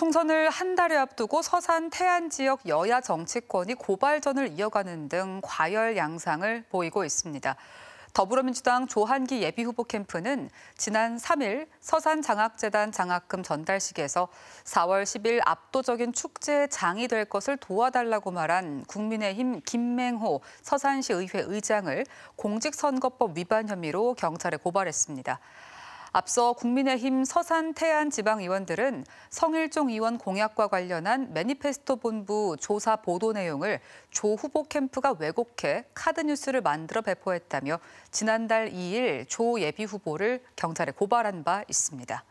총선을 한 달에 앞두고 서산 태안 지역 여야 정치권이 고발전을 이어가는 등 과열 양상을 보이고 있습니다. 더불어민주당 조한기 예비후보 캠프는 지난 3일 서산 장학재단 장학금 전달식에서 4월 10일 압도적인 축제의 장이 될 것을 도와달라고 말한 국민의힘 김맹호 서산시의회 의장을 공직선거법 위반 혐의로 경찰에 고발했습니다. 앞서 국민의힘 서산 태안 지방의원들은 성일종 의원 공약과 관련한 매니페스토 본부 조사 보도 내용을 조 후보 캠프가 왜곡해 카드 뉴스를 만들어 배포했다며 지난달 2일 조 예비 후보를 경찰에 고발한 바 있습니다.